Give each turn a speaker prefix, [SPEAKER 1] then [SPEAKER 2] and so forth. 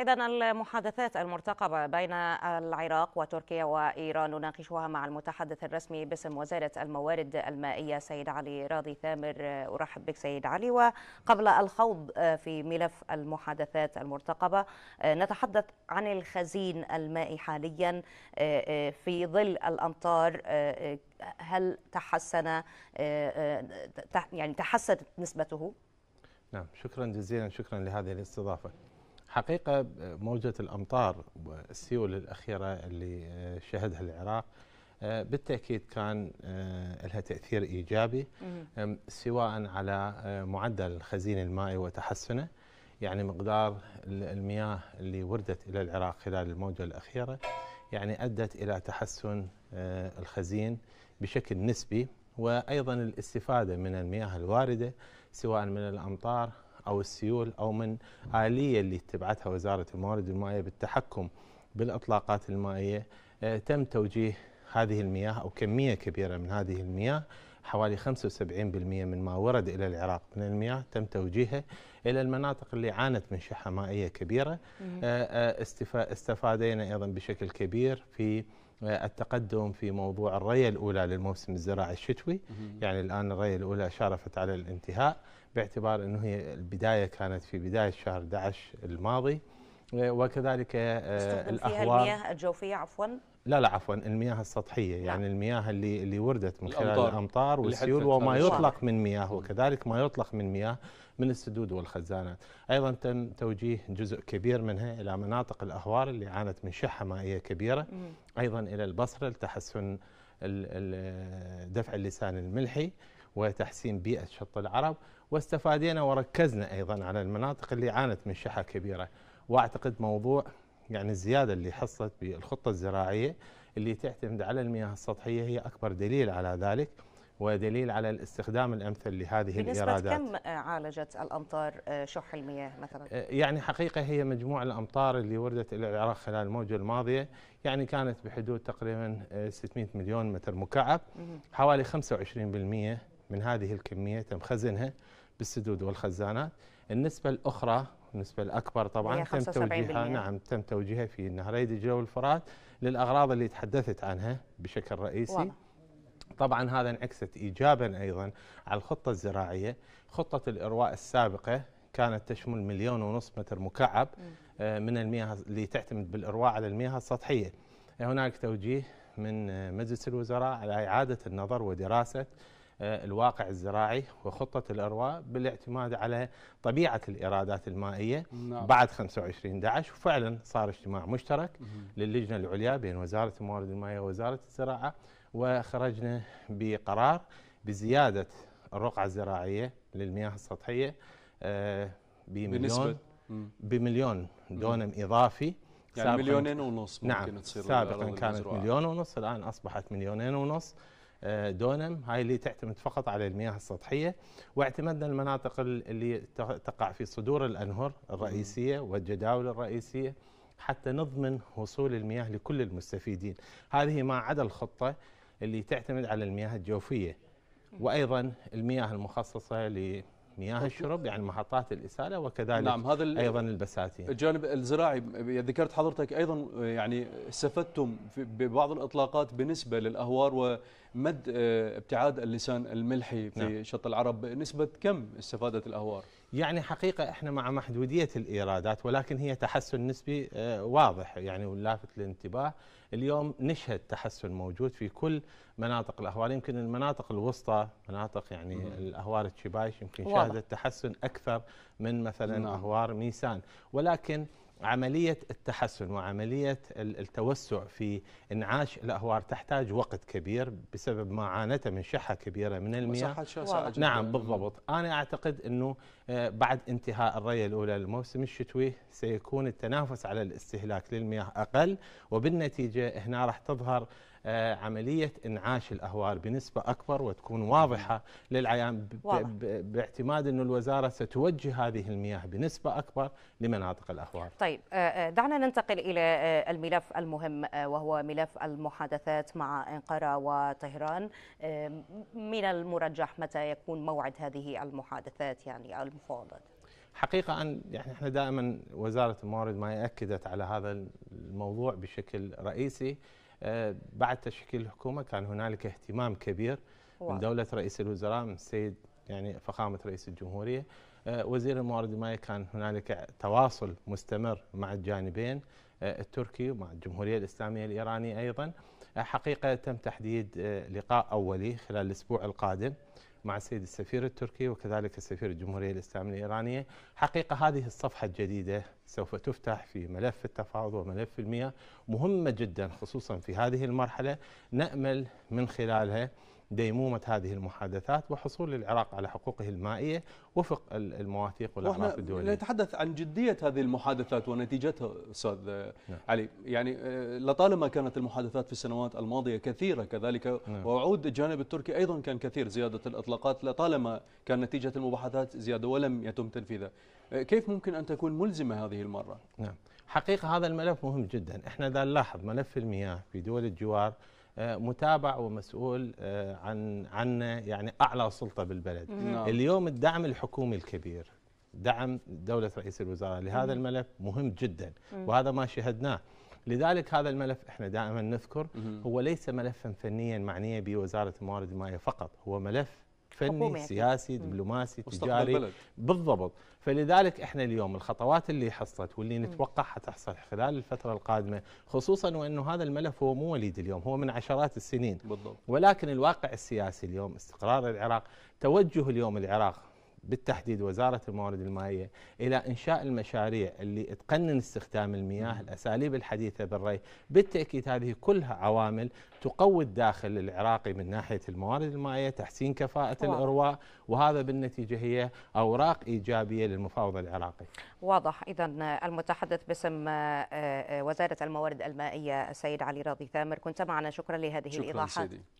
[SPEAKER 1] إذا المحادثات المرتقبة بين العراق وتركيا وإيران نناقشها مع المتحدث الرسمي باسم وزارة الموارد المائية سيد علي راضي ثامر أرحب بك سيد علي وقبل الخوض في ملف المحادثات المرتقبة نتحدث عن الخزين المائي حاليا في ظل الأمطار هل تحسن يعني تحسنت نسبته؟ نعم شكرا جزيلا شكرا لهذه الاستضافة حقيقة موجة الأمطار والسيول الأخيرة اللي آه، شهدها العراق آه، بالتأكيد كان آه، لها تأثير إيجابي سواء على معدل الخزين المائي وتحسنه يعني مقدار المياه اللي وردت إلى العراق خلال الموجة الأخيرة يعني أدت إلى تحسن الخزين بشكل نسبي وأيضا الاستفادة من المياه الواردة سواء من الأمطار او السيول او من اليه اللي اتبعتها وزاره الموارد المائيه بالتحكم بالاطلاقات المائيه آه، تم توجيه هذه المياه او كميه كبيره من هذه المياه حوالي 75% من ما ورد الى العراق من المياه تم توجيهه الى المناطق اللي عانت من شحه مائيه كبيره آه، آه، استفادينا ايضا بشكل كبير في التقدم في موضوع الرية الأولى للموسم الزراعي الشتوي يعني الآن الرية الأولى شارفت على الانتهاء باعتبار أنه هي البداية كانت في بداية شهر 11 الماضي وكذلك الاهوار فيها المياه الجوفيه عفوا لا لا عفوا المياه السطحيه نعم. يعني المياه اللي اللي وردت من خلال الامطار, الأمطار والسيول وما يطلق من مياه وكذلك ما يطلق من مياه من السدود والخزانات ايضا تم توجيه جزء كبير منها الى مناطق الاهوار اللي عانت من شحه مائيه كبيره ايضا الى البصره لتحسن دفع اللسان الملحي وتحسين بيئه شط العرب واستفادينا وركزنا ايضا على المناطق اللي عانت من شحه كبيره واعتقد موضوع يعني الزياده اللي حصلت بالخطه الزراعيه اللي تعتمد على المياه السطحيه هي اكبر دليل على ذلك ودليل على الاستخدام الامثل لهذه بنسبة الايرادات. كم عالجت الامطار آه، شح المياه مثلا؟ آه، يعني حقيقه هي مجموع الامطار اللي وردت الى العراق خلال الموجه الماضيه يعني كانت بحدود تقريبا 600 آه، مليون متر مكعب حوالي 25% من هذه الكميه تم خزنها بالسدود والخزانات، النسبه الاخرى النسبة الأكبر طبعا تم توجيهها نعم تم توجيهها في نهري دجلة والفرات للأغراض اللي تحدثت عنها بشكل رئيسي واضح. طبعا هذا انعكست إيجابا أيضا على الخطة الزراعية خطة الإرواء السابقة كانت تشمل مليون ونصف متر مكعب آه، من المياه اللي تعتمد بالإرواء على المياه السطحية هناك توجيه من مجلس الوزراء على إعادة النظر ودراسة آه، الواقع الزراعي وخطة الأرواء بالاعتماد على طبيعة الإيرادات المائية نعم. بعد 25 11 وفعلا صار اجتماع مشترك مم. للجنة العليا بين وزارة الموارد المائية ووزارة الزراعة وخرجنا بقرار بزيادة الرقعة الزراعية للمياه السطحية آه، بمليون بمليون دونم إضافي يعني مليونين ونص ممكن نعم تصير سابقا كانت مليون ونص الآن أصبحت مليونين ونص دونم هاي اللي تعتمد فقط على المياه السطحية واعتمدنا المناطق اللي تقع في صدور الأنهر الرئيسية والجداول الرئيسية حتى نضمن وصول المياه لكل المستفيدين هذه ما عدا الخطة اللي تعتمد على المياه الجوفية وأيضا المياه المخصصة مياه الشرب يعني محطات الإسالة وكذلك نعم هذا أيضا البساتين الجانب الزراعي ذكرت حضرتك أيضا يعني استفدتم ببعض الإطلاقات بالنسبة للأهوار ومد آه، ابتعاد اللسان الملحي في نعم. شط العرب نسبة كم استفادت الأهوار؟ يعني حقيقة احنا مع محدودية الإيرادات ولكن هي تحسن نسبي آه، واضح يعني ولافت للانتباه اليوم نشهد تحسن موجود في كل مناطق الأهوار يمكن المناطق الوسطى مناطق يعني الأهوار الشبايش يمكن شهدت تحسن أكثر من مثلا نعم. أهوار ميسان ولكن عملية التحسن وعملية التوسع في إنعاش الأهوار تحتاج وقت كبير بسبب ما عانته من شحة كبيرة من المياه نعم بالضبط أنا أعتقد أنه آه، بعد انتهاء الرية الأولى للموسم الشتوي سيكون التنافس على الاستهلاك للمياه أقل وبالنتيجة هنا راح تظهر آه، عملية إنعاش الأهوار بنسبة أكبر وتكون واضحة للعيان باعتماد أن الوزارة ستوجه هذه المياه بنسبة أكبر لمناطق الأهوار طيب آه، آه، دعنا ننتقل إلى الملف المهم وهو ملف المحادثات مع أنقرة وطهران من المرجح متى يكون موعد هذه المحادثات يعني المفاوضات حقيقة أن يعني احنا دائما وزارة الموارد ما أكدت على هذا الموضوع بشكل رئيسي آه، بعد تشكيل الحكومه كان هنالك اهتمام كبير من دوله رئيس الوزراء من السيد يعني فخامه رئيس الجمهوريه آه، وزير الموارد المائيه كان هنالك تواصل مستمر مع الجانبين آه، التركي ومع الجمهوريه الاسلاميه الايرانيه ايضا حقيقه تم تحديد لقاء اولي خلال الاسبوع القادم مع السيد السفير التركي وكذلك السفير الجمهورية الإسلامية الإيرانية حقيقة هذه الصفحة الجديدة سوف تفتح في ملف التفاوض وملف المياه مهمة جدا خصوصا في هذه المرحلة نأمل من خلالها ديمومة هذه المحادثات وحصول العراق على حقوقه المائية وفق المواثيق والأعراف الدولية نتحدث عن جدية هذه المحادثات ونتيجتها أستاذ نعم. علي يعني آه، لطالما كانت المحادثات في السنوات الماضية كثيرة كذلك نعم. وعود الجانب التركي أيضا كان كثير زيادة الإطلاقات لطالما كان نتيجة المباحثات زيادة ولم يتم تنفيذها آه، كيف ممكن أن تكون ملزمة هذه المرة؟ نعم حقيقة هذا الملف مهم جدا احنا إذا نلاحظ ملف المياه في دول الجوار آه، متابع ومسؤول آه، عن عنا يعني اعلى سلطه بالبلد نعم. اليوم الدعم الحكومي الكبير دعم دوله رئيس الوزراء لهذا الملف مهم جدا وهذا ما شهدناه لذلك هذا الملف احنا دائما نذكر هو ليس ملفا فنيا معنيه بوزاره الموارد المائيه فقط هو ملف فني سياسي دبلوماسي تجاري بالضبط فلذلك احنا اليوم الخطوات اللي حصلت واللي نتوقع حتحصل خلال الفتره القادمه خصوصا وانه هذا الملف هو مو وليد اليوم هو من عشرات السنين بالضبط. ولكن الواقع السياسي اليوم استقرار العراق توجه اليوم العراق بالتحديد وزارة الموارد المائية إلى إنشاء المشاريع اللي تقنن استخدام المياه الأساليب الحديثة بالري بالتأكيد هذه كلها عوامل تقوي الداخل العراقي من ناحية الموارد المائية تحسين كفاءة الأرواء وهذا بالنتيجة هي أوراق إيجابية للمفاوض العراقي واضح إذا المتحدث باسم آه، آه، وزارة الموارد المائية السيد علي راضي ثامر كنت معنا شكرا لهذه شكرا سيدي.